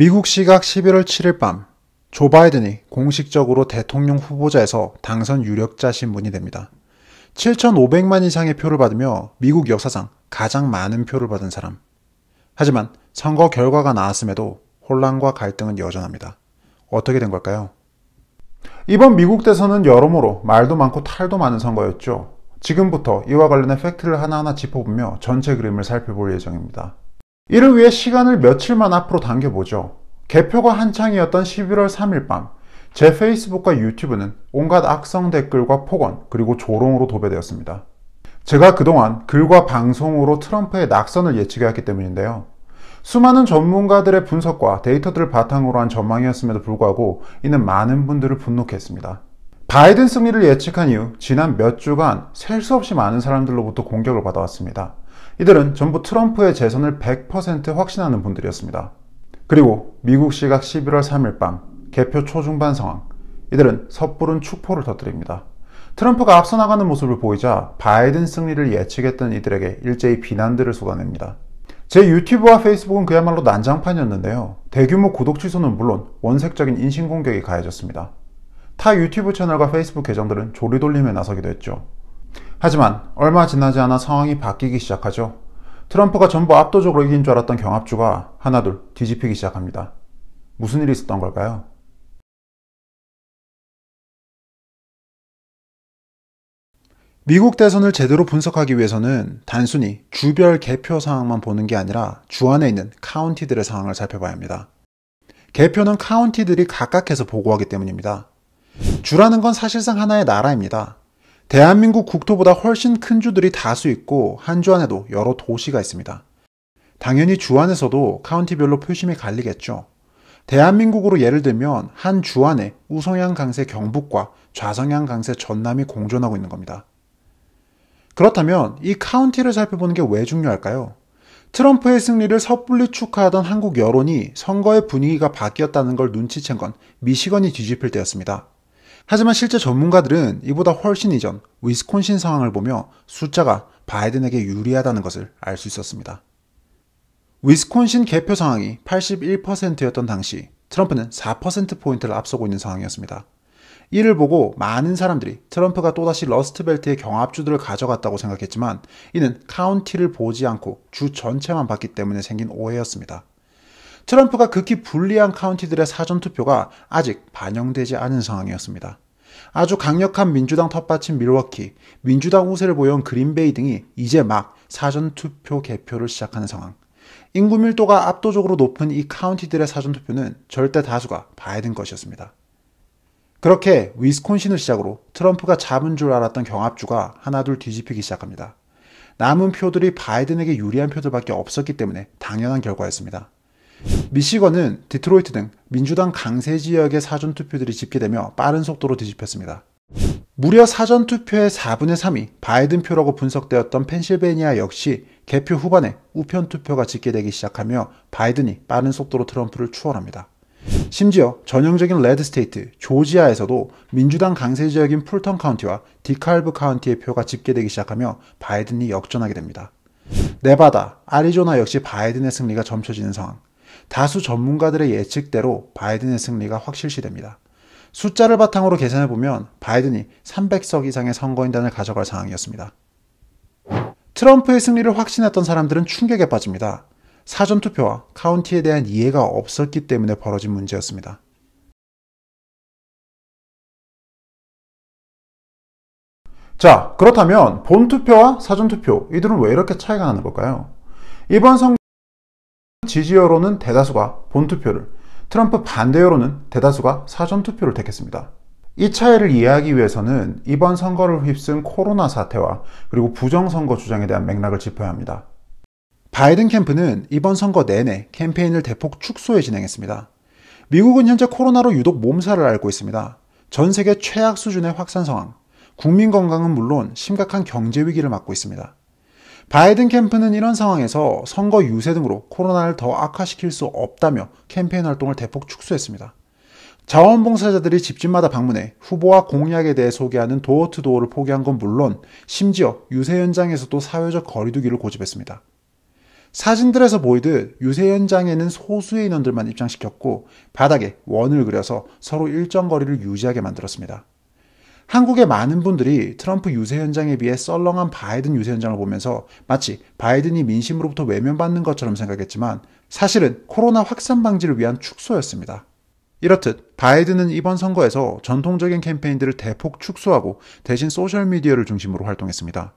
미국 시각 11월 7일 밤, 조 바이든이 공식적으로 대통령 후보자에서 당선 유력자 신분이 됩니다. 7,500만 이상의 표를 받으며 미국 역사상 가장 많은 표를 받은 사람. 하지만 선거 결과가 나왔음에도 혼란과 갈등은 여전합니다. 어떻게 된 걸까요? 이번 미국 대선은 여러모로 말도 많고 탈도 많은 선거였죠. 지금부터 이와 관련된 팩트를 하나하나 짚어보며 전체 그림을 살펴볼 예정입니다. 이를 위해 시간을 며칠만 앞으로 당겨보죠. 개표가 한창이었던 11월 3일 밤, 제 페이스북과 유튜브는 온갖 악성 댓글과 폭언, 그리고 조롱으로 도배되었습니다. 제가 그동안 글과 방송으로 트럼프의 낙선을 예측해왔기 때문인데요. 수많은 전문가들의 분석과 데이터들을 바탕으로 한 전망이었음에도 불구하고 이는 많은 분들을 분노케 했습니다. 바이든 승리를 예측한 이후 지난 몇 주간 셀 수 없이 많은 사람들로부터 공격을 받아왔습니다. 이들은 전부 트럼프의 재선을 100% 확신하는 분들이었습니다. 그리고 미국 시각 11월 3일 밤 개표 초중반 상황 이들은 섣부른 축포를 터뜨립니다. 트럼프가 앞서 나가는 모습을 보이자 바이든 승리를 예측했던 이들에게 일제히 비난들을 쏟아냅니다. 제 유튜브와 페이스북은 그야말로 난장판이었는데요. 대규모 구독 취소는 물론 원색적인 인신공격이 가해졌습니다. 타 유튜브 채널과 페이스북 계정들은 조리돌림에 나서기도 했죠. 하지만 얼마 지나지 않아 상황이 바뀌기 시작하죠. 트럼프가 전부 압도적으로 이긴 줄 알았던 경합주가 하나둘 뒤집히기 시작합니다. 무슨 일이 있었던 걸까요? 미국 대선을 제대로 분석하기 위해서는 단순히 주별 개표 상황만 보는 게 아니라 주 안에 있는 카운티들의 상황을 살펴봐야 합니다. 개표는 카운티들이 각각해서 보고하기 때문입니다. 주라는 건 사실상 하나의 나라입니다. 대한민국 국토보다 훨씬 큰 주들이 다수 있고 한 주 안에도 여러 도시가 있습니다. 당연히 주 안에서도 카운티별로 표심이 갈리겠죠. 대한민국으로 예를 들면 한 주 안에 우성향 강세 경북과 좌성향 강세 전남이 공존하고 있는 겁니다. 그렇다면 이 카운티를 살펴보는 게 왜 중요할까요? 트럼프의 승리를 섣불리 축하하던 한국 여론이 선거의 분위기가 바뀌었다는 걸 눈치챈 건 미시건이 뒤집힐 때였습니다. 하지만 실제 전문가들은 이보다 훨씬 이전 위스콘신 상황을 보며 숫자가 바이든에게 유리하다는 것을 알 수 있었습니다. 위스콘신 개표 상황이 81%였던 당시 트럼프는 4%포인트를 앞서고 있는 상황이었습니다. 이를 보고 많은 사람들이 트럼프가 또다시 러스트벨트의 경합주들을 가져갔다고 생각했지만 이는 카운티를 보지 않고 주 전체만 봤기 때문에 생긴 오해였습니다. 트럼프가 극히 불리한 카운티들의 사전투표가 아직 반영되지 않은 상황이었습니다. 아주 강력한 민주당 텃밭인 밀워키, 민주당 우세를 보여온 그린베이 등이 이제 막 사전투표 개표를 시작하는 상황. 인구 밀도가 압도적으로 높은 이 카운티들의 사전투표는 절대 다수가 바이든 것이었습니다. 그렇게 위스콘신을 시작으로 트럼프가 잡은 줄 알았던 경합주가 하나둘 뒤집히기 시작합니다. 남은 표들이 바이든에게 유리한 표들밖에 없었기 때문에 당연한 결과였습니다. 미시건은 디트로이트 등 민주당 강세 지역의 사전투표들이 집계되며 빠른 속도로 뒤집혔습니다. 무려 사전투표의 4분의 3이 바이든 표라고 분석되었던 펜실베니아 역시 개표 후반에 우편 투표가 집계되기 시작하며 바이든이 빠른 속도로 트럼프를 추월합니다. 심지어 전형적인 레드 스테이트 조지아에서도 민주당 강세 지역인 풀턴 카운티와 디칼브 카운티의 표가 집계되기 시작하며 바이든이 역전하게 됩니다. 네바다, 아리조나 역시 바이든의 승리가 점쳐지는 상황. 다수 전문가들의 예측대로 바이든의 승리가 확실시됩니다. 숫자를 바탕으로 계산해 보면 바이든이 300석 이상의 선거인단을 가져갈 상황이었습니다. 트럼프의 승리를 확신했던 사람들은 충격에 빠집니다. 사전투표와 카운티에 대한 이해가 없었기 때문에 벌어진 문제였습니다. 자, 그렇다면 본투표와 사전투표, 이들은 왜 이렇게 차이가 나는 걸까요? 이번 선거 지지 여론은 대다수가 본투표를, 트럼프 반대 여론은 대다수가 사전투표를 택했습니다. 이 차이를 이해하기 위해서는 이번 선거를 휩쓴 코로나 사태와 그리고 부정선거 주장에 대한 맥락을 짚어야 합니다. 바이든 캠프는 이번 선거 내내 캠페인을 대폭 축소해 진행했습니다. 미국은 현재 코로나로 유독 몸살을 앓고 있습니다. 전 세계 최악 수준의 확산 상황, 국민 건강은 물론 심각한 경제 위기를 맞고 있습니다. 바이든 캠프는 이런 상황에서 선거 유세 등으로 코로나를 더 악화시킬 수 없다며 캠페인 활동을 대폭 축소했습니다. 자원봉사자들이 집집마다 방문해 후보와 공약에 대해 소개하는 도어투도어를 포기한 건 물론 심지어 유세 현장에서도 사회적 거리두기를 고집했습니다. 사진들에서 보이듯 유세 현장에는 소수의 인원들만 입장시켰고 바닥에 원을 그려서 서로 일정 거리를 유지하게 만들었습니다. 한국의 많은 분들이 트럼프 유세 현장에 비해 썰렁한 바이든 유세 현장을 보면서 마치 바이든이 민심으로부터 외면받는 것처럼 생각했지만 사실은 코로나 확산 방지를 위한 축소였습니다. 이렇듯 바이든은 이번 선거에서 전통적인 캠페인들을 대폭 축소하고 대신 소셜미디어를 중심으로 활동했습니다.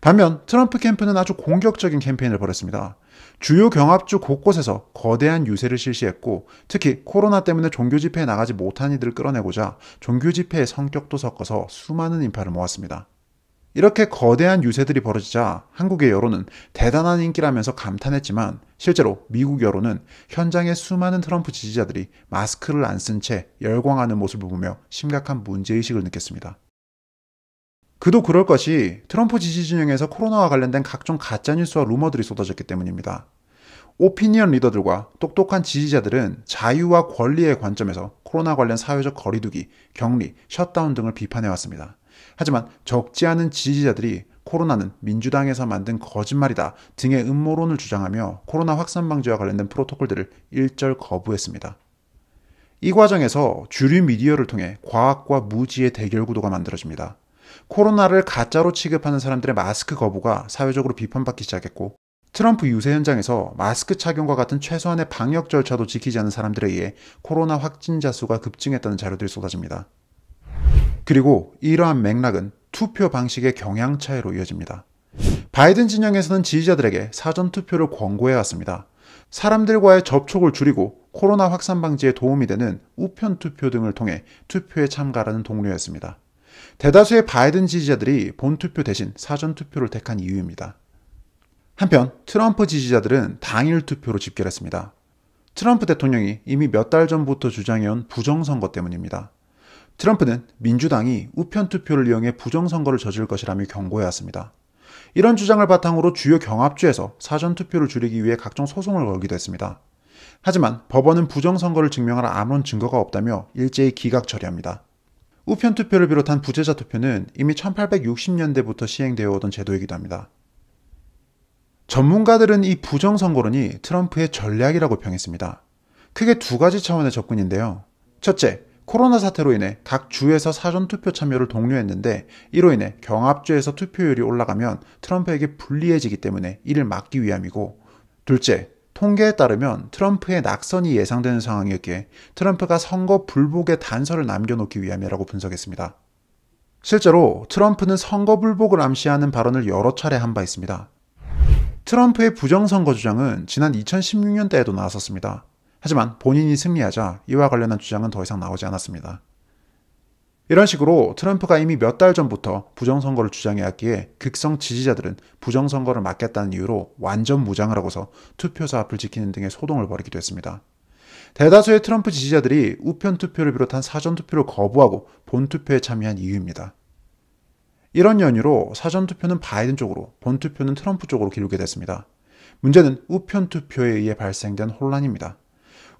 반면 트럼프 캠프는 아주 공격적인 캠페인을 벌였습니다. 주요 경합주 곳곳에서 거대한 유세를 실시했고 특히 코로나 때문에 종교 집회에 나가지 못한 이들을 끌어내고자 종교 집회의 성격도 섞어서 수많은 인파를 모았습니다. 이렇게 거대한 유세들이 벌어지자 한국의 여론은 대단한 인기라면서 감탄했지만 실제로 미국 여론은 현장에 수많은 트럼프 지지자들이 마스크를 안 쓴 채 열광하는 모습을 보며 심각한 문제의식을 느꼈습니다. 그도 그럴 것이 트럼프 지지 진영에서 코로나와 관련된 각종 가짜뉴스와 루머들이 쏟아졌기 때문입니다. 오피니언 리더들과 똑똑한 지지자들은 자유와 권리의 관점에서 코로나 관련 사회적 거리두기, 격리, 셧다운 등을 비판해왔습니다. 하지만 적지 않은 지지자들이 코로나는 민주당에서 만든 거짓말이다 등의 음모론을 주장하며 코로나 확산 방지와 관련된 프로토콜들을 일절 거부했습니다. 이 과정에서 주류 미디어를 통해 과학과 무지의 대결 구도가 만들어집니다. 코로나를 가짜로 취급하는 사람들의 마스크 거부가 사회적으로 비판받기 시작했고 트럼프 유세 현장에서 마스크 착용과 같은 최소한의 방역 절차도 지키지 않은 사람들에 의해 코로나 확진자 수가 급증했다는 자료들이 쏟아집니다. 그리고 이러한 맥락은 투표 방식의 경향 차이로 이어집니다. 바이든 진영에서는 지지자들에게 사전 투표를 권고해 왔습니다. 사람들과의 접촉을 줄이고 코로나 확산 방지에 도움이 되는 우편 투표 등을 통해 투표에 참가라는 동료였습니다. 대다수의 바이든 지지자들이 본투표 대신 사전투표를 택한 이유입니다. 한편 트럼프 지지자들은 당일 투표로 집결했습니다. 트럼프 대통령이 이미 몇 달 전부터 주장해온 부정선거 때문입니다. 트럼프는 민주당이 우편 투표를 이용해 부정선거를 저질 것이라며 경고해왔습니다. 이런 주장을 바탕으로 주요 경합주에서 사전투표를 줄이기 위해 각종 소송을 걸기도 했습니다. 하지만 법원은 부정선거를 증명할 아무런 증거가 없다며 일제히 기각 처리합니다. 우편 투표를 비롯한 부재자 투표는 이미 1860년대부터 시행되어 오던 제도이기도 합니다. 전문가들은 이 부정선거론이 트럼프의 전략이라고 평했습니다. 크게 두 가지 차원의 접근인데요. 첫째, 코로나 사태로 인해 각 주에서 사전 투표 참여를 독려했는데 이로 인해 경합주에서 투표율이 올라가면 트럼프에게 불리해지기 때문에 이를 막기 위함이고 둘째, 통계에 따르면 트럼프의 낙선이 예상되는 상황이었기에 트럼프가 선거 불복의 단서를 남겨놓기 위함이라고 분석했습니다. 실제로 트럼프는 선거 불복을 암시하는 발언을 여러 차례 한 바 있습니다. 트럼프의 부정선거 주장은 지난 2016년 때에도 나왔었습니다. 하지만 본인이 승리하자 이와 관련한 주장은 더 이상 나오지 않았습니다. 이런 식으로 트럼프가 이미 몇 달 전부터 부정선거를 주장해왔기에 극성 지지자들은 부정선거를 막겠다는 이유로 완전 무장을 하고서 투표소 앞을 지키는 등의 소동을 벌이기도 했습니다. 대다수의 트럼프 지지자들이 우편 투표를 비롯한 사전 투표를 거부하고 본 투표에 참여한 이유입니다. 이런 연유로 사전 투표는 바이든 쪽으로, 본 투표는 트럼프 쪽으로 기울게 됐습니다. 문제는 우편 투표에 의해 발생된 혼란입니다.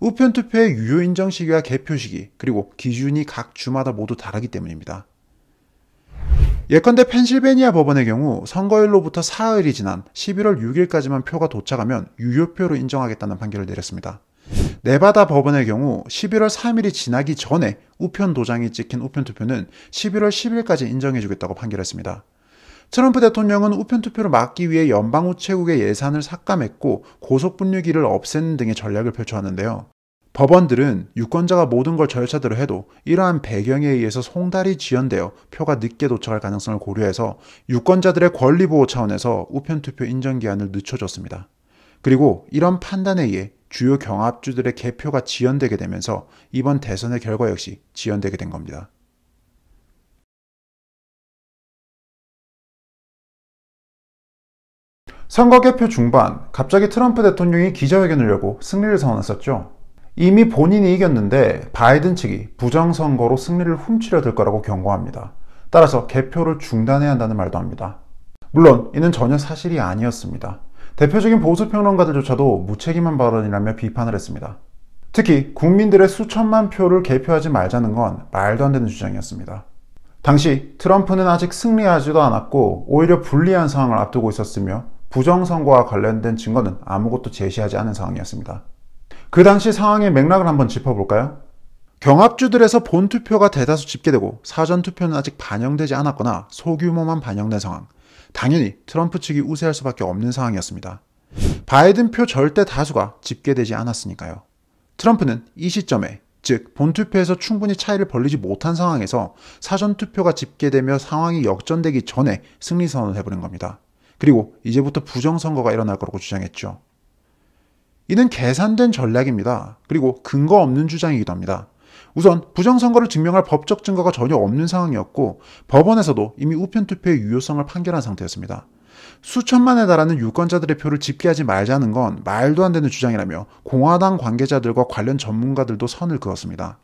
우편 투표의 유효 인정 시기와 개표 시기, 그리고 기준이 각 주마다 모두 다르기 때문입니다. 예컨대 펜실베니아 법원의 경우 선거일로부터 4일이 지난 11월 6일까지만 표가 도착하면 유효표로 인정하겠다는 판결을 내렸습니다. 네바다 법원의 경우 11월 3일이 지나기 전에 우편 도장이 찍힌 우편 투표는 11월 10일까지 인정해주겠다고 판결했습니다. 트럼프 대통령은 우편 투표를 막기 위해 연방 우체국의 예산을 삭감했고 고속 분류기를 없앤 등의 전략을 펼쳐왔는데요. 법원들은 유권자가 모든 걸 절차대로 해도 이러한 배경에 의해서 송달이 지연되어 표가 늦게 도착할 가능성을 고려해서 유권자들의 권리 보호 차원에서 우편 투표 인정 기한을 늦춰줬습니다. 그리고 이런 판단에 의해 주요 경합주들의 개표가 지연되게 되면서 이번 대선의 결과 역시 지연되게 된 겁니다. 선거 개표 중반 갑자기 트럼프 대통령이 기자회견을 열고 승리를 선언했었죠. 이미 본인이 이겼는데 바이든 측이 부정선거로 승리를 훔치려 들 거라고 경고합니다. 따라서 개표를 중단해야 한다는 말도 합니다. 물론 이는 전혀 사실이 아니었습니다. 대표적인 보수 평론가들조차도 무책임한 발언이라며 비판을 했습니다. 특히 국민들의 수천만 표를 개표하지 말자는 건 말도 안 되는 주장이었습니다. 당시 트럼프는 아직 승리하지도 않았고 오히려 불리한 상황을 앞두고 있었으며 부정선거와 관련된 증거는 아무것도 제시하지 않은 상황이었습니다. 그 당시 상황의 맥락을 한번 짚어볼까요? 경합주들에서 본투표가 대다수 집계되고 사전투표는 아직 반영되지 않았거나 소규모만 반영된 상황. 당연히 트럼프 측이 우세할 수밖에 없는 상황이었습니다. 바이든 표 절대 다수가 집계되지 않았으니까요. 트럼프는 이 시점에 즉 본투표에서 충분히 차이를 벌리지 못한 상황에서 사전투표가 집계되며 상황이 역전되기 전에 승리 선언을 해버린 겁니다. 그리고 이제부터 부정선거가 일어날 거라고 주장했죠. 이는 계산된 전략입니다. 그리고 근거 없는 주장이기도 합니다. 우선 부정선거를 증명할 법적 증거가 전혀 없는 상황이었고 법원에서도 이미 우편투표의 유효성을 판결한 상태였습니다. 수천만에 달하는 유권자들의 표를 집계하지 말자는 건 말도 안 되는 주장이라며 공화당 관계자들과 관련 전문가들도 선을 그었습니다.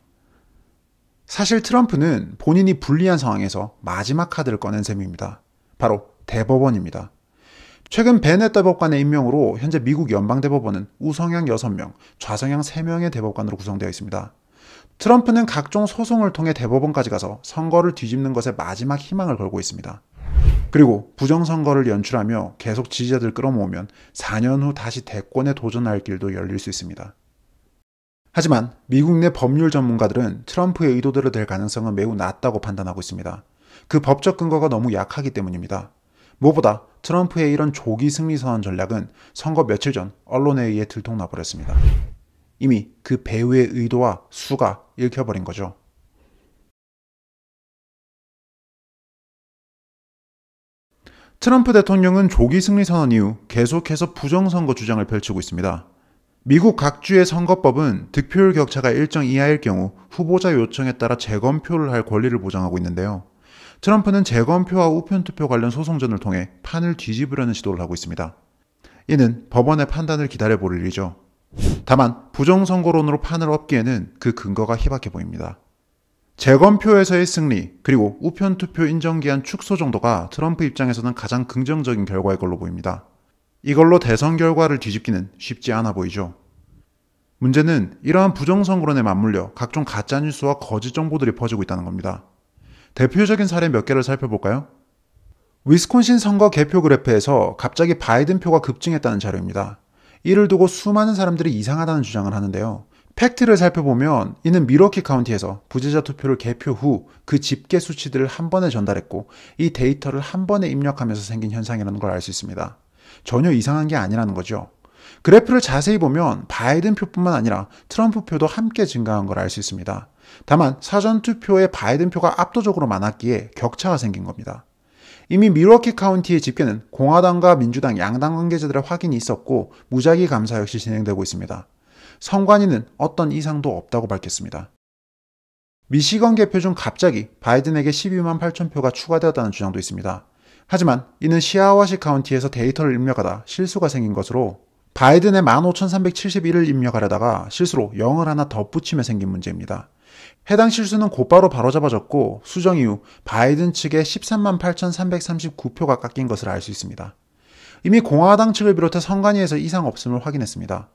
사실 트럼프는 본인이 불리한 상황에서 마지막 카드를 꺼낸 셈입니다. 바로 대법원입니다. 최근 베넷 대법관의 임명으로 현재 미국 연방대법원은 우성향 6명, 좌성향 3명의 대법관으로 구성되어 있습니다. 트럼프는 각종 소송을 통해 대법원까지 가서 선거를 뒤집는 것에 마지막 희망을 걸고 있습니다. 그리고 부정선거를 연출하며 계속 지지자들 끌어모으면 4년 후 다시 대권에 도전할 길도 열릴 수 있습니다. 하지만 미국 내 법률 전문가들은 트럼프의 의도대로 될 가능성은 매우 낮다고 판단하고 있습니다. 그 법적 근거가 너무 약하기 때문입니다. 무엇보다 트럼프의 이런 조기 승리 선언 전략은 선거 며칠 전 언론에 의해 들통나버렸습니다. 이미 그배후의 의도와 수가 읽혀버린 거죠. 트럼프 대통령은 조기 승리 선언 이후 계속해서 부정선거 주장을 펼치고 있습니다. 미국 각 주의 선거법은 득표율 격차가 일정 이하일 경우 후보자 요청에 따라 재검표를 할 권리를 보장하고 있는데요. 트럼프는 재검표와 우편투표 관련 소송전을 통해 판을 뒤집으려는 시도를 하고 있습니다. 이는 법원의 판단을 기다려볼 일이죠. 다만 부정선거론으로 판을 엎기에는 그 근거가 희박해 보입니다. 재검표에서의 승리 그리고 우편투표 인정기한 축소 정도가 트럼프 입장에서는 가장 긍정적인 결과일 걸로 보입니다. 이걸로 대선 결과를 뒤집기는 쉽지 않아 보이죠. 문제는 이러한 부정선거론에 맞물려 각종 가짜뉴스와 거짓 정보들이 퍼지고 있다는 겁니다. 대표적인 사례 몇 개를 살펴볼까요? 위스콘신 선거 개표 그래프에서 갑자기 바이든 표가 급증했다는 자료입니다. 이를 두고 수많은 사람들이 이상하다는 주장을 하는데요. 팩트를 살펴보면 이는 미러키 카운티에서 부재자 투표를 개표 후 그 집계 수치들을 한 번에 전달했고 이 데이터를 한 번에 입력하면서 생긴 현상이라는 걸 알 수 있습니다. 전혀 이상한 게 아니라는 거죠. 그래프를 자세히 보면 바이든 표뿐만 아니라 트럼프 표도 함께 증가한 걸 알 수 있습니다. 다만 사전투표에 바이든 표가 압도적으로 많았기에 격차가 생긴 겁니다. 이미 미러키 카운티의 집계는 공화당과 민주당 양당 관계자들의 확인이 있었고 무작위 감사 역시 진행되고 있습니다. 선관위는 어떤 이상도 없다고 밝혔습니다. 미시건 개표 중 갑자기 바이든에게 12만 8천 표가 추가되었다는 주장도 있습니다. 하지만 이는 시아와시 카운티에서 데이터를 입력하다 실수가 생긴 것으로 바이든의 15,371을 입력하려다가 실수로 0을 하나 덧붙이며 생긴 문제입니다. 해당 실수는 곧바로 바로잡아졌고 수정 이후 바이든 측에 13만 8,339표가 깎인 것을 알 수 있습니다. 이미 공화당 측을 비롯해 선관위에서 이상 없음을 확인했습니다.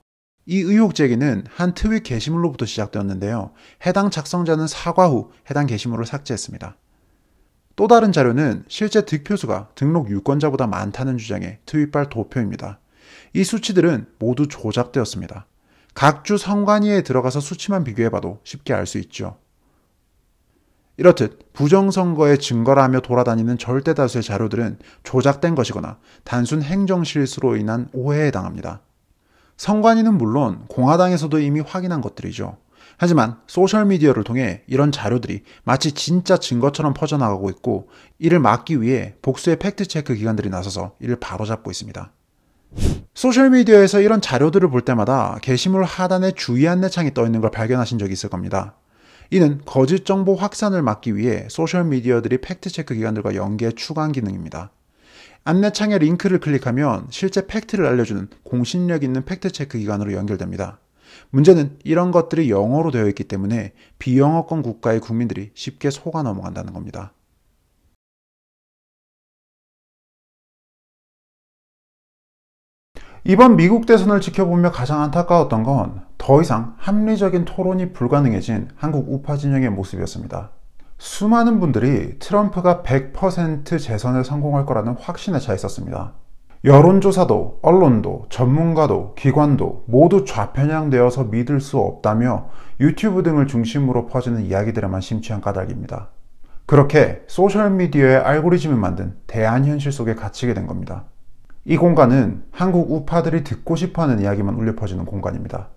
이 의혹 제기는 한 트윗 게시물로부터 시작되었는데요. 해당 작성자는 사과 후 해당 게시물을 삭제했습니다. 또 다른 자료는 실제 득표수가 등록 유권자보다 많다는 주장의 트윗발 도표입니다. 이 수치들은 모두 조작되었습니다. 각주 성관위에 들어가서 수치만 비교해봐도 쉽게 알 수 있죠. 이렇듯 부정선거의 증거라며 돌아다니는 절대다수의 자료들은 조작된 것이거나 단순 행정실수로 인한 오해에 당합니다. 선관위는 물론 공화당에서도 이미 확인한 것들이죠. 하지만 소셜미디어를 통해 이런 자료들이 마치 진짜 증거처럼 퍼져나가고 있고 이를 막기 위해 복수의 팩트체크 기관들이 나서서 이를 바로잡고 있습니다. 소셜미디어에서 이런 자료들을 볼 때마다 게시물 하단에 주의 안내창이 떠 있는 걸 발견하신 적이 있을 겁니다. 이는 거짓 정보 확산을 막기 위해 소셜미디어들이 팩트체크 기관들과 연계 추가한 기능입니다. 안내창의 링크를 클릭하면 실제 팩트를 알려주는 공신력 있는 팩트체크 기관으로 연결됩니다. 문제는 이런 것들이 영어로 되어 있기 때문에 비영어권 국가의 국민들이 쉽게 속아 넘어간다는 겁니다. 이번 미국 대선을 지켜보며 가장 안타까웠던 건 더 이상 합리적인 토론이 불가능해진 한국 우파 진영의 모습이었습니다. 수많은 분들이 트럼프가 100%재선에 성공할 거라는 확신에 차 있었습니다. 여론조사도, 언론도, 전문가도, 기관도 모두 좌편향되어서 믿을 수 없다며 유튜브 등을 중심으로 퍼지는 이야기들에만 심취한 까닭입니다. 그렇게 소셜미디어의 알고리즘을 만든 대안현실 속에 갇히게 된 겁니다. 이 공간은 한국 우파들이 듣고 싶어 하는 이야기만 울려 퍼지는 공간입니다.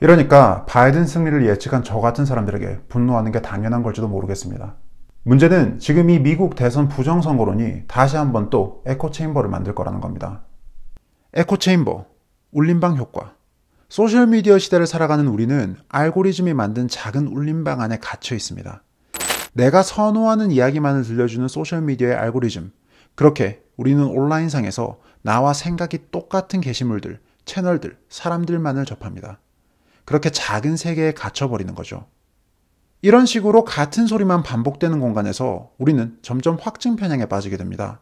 이러니까 바이든 승리를 예측한 저 같은 사람들에게 분노하는 게 당연한 걸지도 모르겠습니다. 문제는 지금 이 미국 대선 부정선거론이 다시 한번 또 에코체인버를 만들 거라는 겁니다. 에코체인버, 울림방 효과. 소셜미디어 시대를 살아가는 우리는 알고리즘이 만든 작은 울림방 안에 갇혀 있습니다. 내가 선호하는 이야기만을 들려주는 소셜미디어의 알고리즘. 그렇게 우리는 온라인상에서 나와 생각이 똑같은 게시물들, 채널들, 사람들만을 접합니다. 그렇게 작은 세계에 갇혀버리는 거죠. 이런 식으로 같은 소리만 반복되는 공간에서 우리는 점점 확증 편향에 빠지게 됩니다.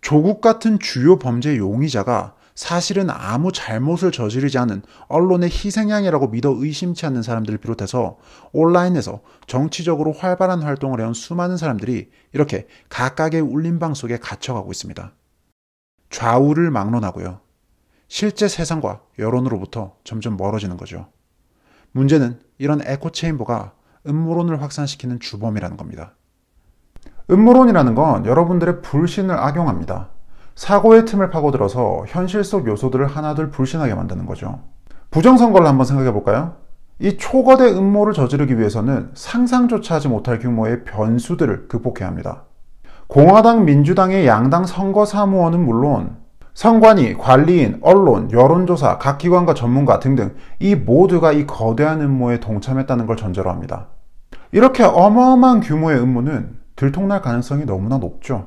조국 같은 주요 범죄 용의자가 사실은 아무 잘못을 저지르지 않은 언론의 희생양이라고 믿어 의심치 않는 사람들을 비롯해서 온라인에서 정치적으로 활발한 활동을 해온 수많은 사람들이 이렇게 각각의 울림방 속에 갇혀가고 있습니다. 좌우를 막론하고요. 실제 세상과 여론으로부터 점점 멀어지는 거죠. 문제는 이런 에코체인버가 음모론을 확산시키는 주범이라는 겁니다. 음모론이라는 건 여러분들의 불신을 악용합니다. 사고의 틈을 파고들어서 현실 속 요소들을 하나둘 불신하게 만드는 거죠. 부정선거를 한번 생각해 볼까요? 이 초거대 음모를 저지르기 위해서는 상상조차 하지 못할 규모의 변수들을 극복해야 합니다. 공화당 민주당의 양당 선거 사무원은 물론 선관위, 관리인, 언론, 여론조사, 각 기관과 전문가 등등 이 모두가 이 거대한 음모에 동참했다는 걸 전제로 합니다. 이렇게 어마어마한 규모의 음모는 들통날 가능성이 너무나 높죠.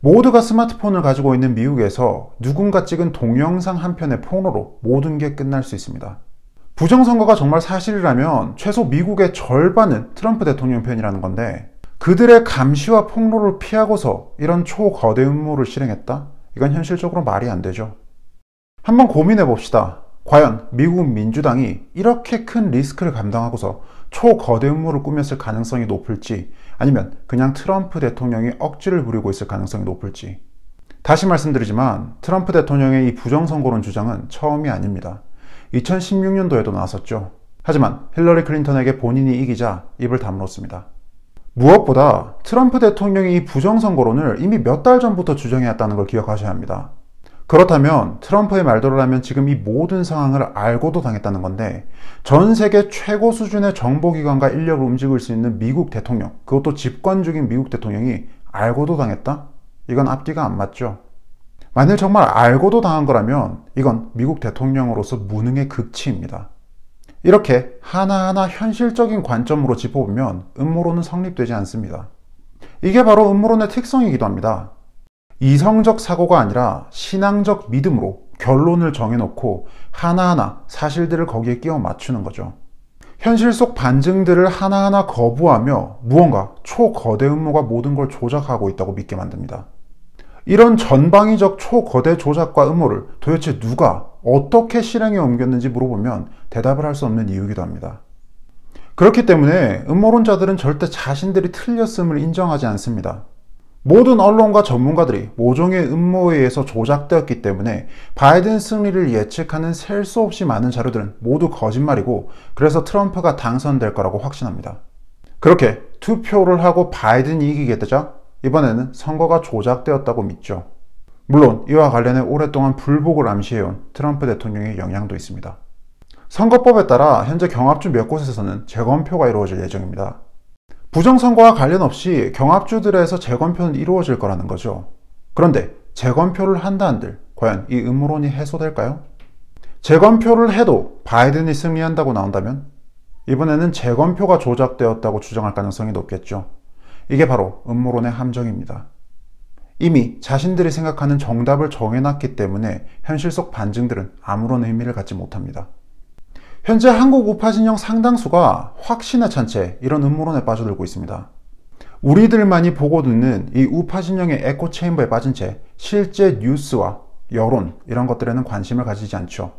모두가 스마트폰을 가지고 있는 미국에서 누군가 찍은 동영상 한 편의 폰으로 모든 게 끝날 수 있습니다. 부정선거가 정말 사실이라면 최소 미국의 절반은 트럼프 대통령 편이라는 건데 그들의 감시와 폭로를 피하고서 이런 초거대 음모를 실행했다? 이건 현실적으로 말이 안 되죠. 한번 고민해 봅시다. 과연 미국 민주당이 이렇게 큰 리스크를 감당하고서 초거대 음모를 꾸몄을 가능성이 높을지 아니면 그냥 트럼프 대통령이 억지를 부리고 있을 가능성이 높을지 다시 말씀드리지만 트럼프 대통령의 이 부정선거론 주장은 처음이 아닙니다. 2016년도에도 나왔었죠. 하지만 힐러리 클린턴에게 본인이 이기자 입을 다물었습니다. 무엇보다 트럼프 대통령이 이 부정선거론을 이미 몇 달 전부터 주장해왔다는 걸 기억하셔야 합니다. 그렇다면 트럼프의 말대로라면 지금 이 모든 상황을 알고도 당했다는 건데 전 세계 최고 수준의 정보기관과 인력을 움직일 수 있는 미국 대통령, 그것도 집권적인 미국 대통령이 알고도 당했다? 이건 앞뒤가 안 맞죠. 만일 정말 알고도 당한 거라면 이건 미국 대통령으로서 무능의 극치입니다. 이렇게 하나하나 현실적인 관점으로 짚어보면 음모론은 성립되지 않습니다. 이게 바로 음모론의 특성이기도 합니다. 이성적 사고가 아니라 신앙적 믿음으로 결론을 정해놓고 하나하나 사실들을 거기에 끼워 맞추는 거죠. 현실 속 반증들을 하나하나 거부하며 무언가 초거대 음모가 모든 걸 조작하고 있다고 믿게 만듭니다. 이런 전방위적 초거대 조작과 음모를 도대체 누가 어떻게 실행에 옮겼는지 물어보면 대답을 할 수 없는 이유이기도 합니다. 그렇기 때문에 음모론자들은 절대 자신들이 틀렸음을 인정하지 않습니다. 모든 언론과 전문가들이 모종의 음모에 의해서 조작되었기 때문에 바이든 승리를 예측하는 셀 수 없이 많은 자료들은 모두 거짓말이고 그래서 트럼프가 당선될 거라고 확신합니다. 그렇게 투표를 하고 바이든이 이기게 되자 이번에는 선거가 조작되었다고 믿죠. 물론 이와 관련해 오랫동안 불복을 암시해온 트럼프 대통령의 영향도 있습니다. 선거법에 따라 현재 경합주 몇 곳에서는 재검표가 이루어질 예정입니다. 부정선거와 관련 없이 경합주들에서 재검표는 이루어질 거라는 거죠. 그런데 재검표를 한다 한들 과연 이 음모론이 해소될까요? 재검표를 해도 바이든이 승리한다고 나온다면 이번에는 재검표가 조작되었다고 주장할 가능성이 높겠죠. 이게 바로 음모론의 함정입니다. 이미 자신들이 생각하는 정답을 정해놨기 때문에 현실 속 반증들은 아무런 의미를 갖지 못합니다. 현재 한국 우파진영 상당수가 확신에 찬 채 이런 음모론에 빠져들고 있습니다. 우리들만이 보고 듣는 이 우파진영의 에코체인버에 빠진 채 실제 뉴스와 여론 이런 것들에는 관심을 가지지 않죠.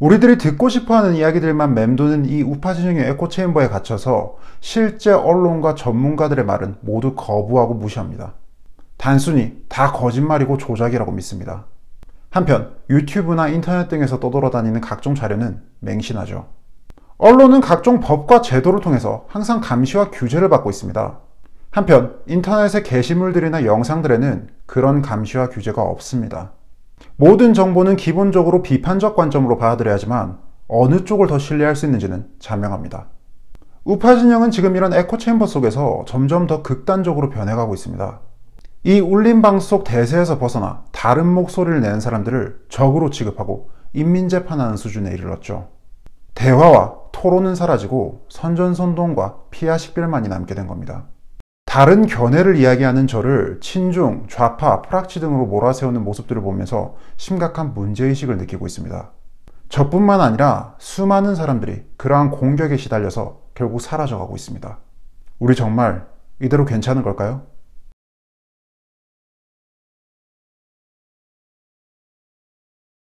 우리들이 듣고 싶어하는 이야기들만 맴도는 이 우파진영의 에코체인버에 갇혀서 실제 언론과 전문가들의 말은 모두 거부하고 무시합니다. 단순히 다 거짓말이고 조작이라고 믿습니다. 한편 유튜브나 인터넷 등에서 떠돌아다니는 각종 자료는 맹신하죠. 언론은 각종 법과 제도를 통해서 항상 감시와 규제를 받고 있습니다. 한편 인터넷의 게시물들이나 영상들에는 그런 감시와 규제가 없습니다. 모든 정보는 기본적으로 비판적 관점으로 받아들여야 하지만 어느 쪽을 더 신뢰할 수 있는지는 자명합니다. 우파 진영은 지금 이런 에코 챔버 속에서 점점 더 극단적으로 변해가고 있습니다. 이 울림방 속 대세에서 벗어나 다른 목소리를 낸 사람들을 적으로 취급하고 인민재판하는 수준에 이르렀죠. 대화와 토론은 사라지고 선전선동과 피하식별만이 남게 된 겁니다. 다른 견해를 이야기하는 저를 친중, 좌파, 프락치 등으로 몰아세우는 모습들을 보면서 심각한 문제의식을 느끼고 있습니다. 저뿐만 아니라 수많은 사람들이 그러한 공격에 시달려서 결국 사라져가고 있습니다. 우리 정말 이대로 괜찮은 걸까요?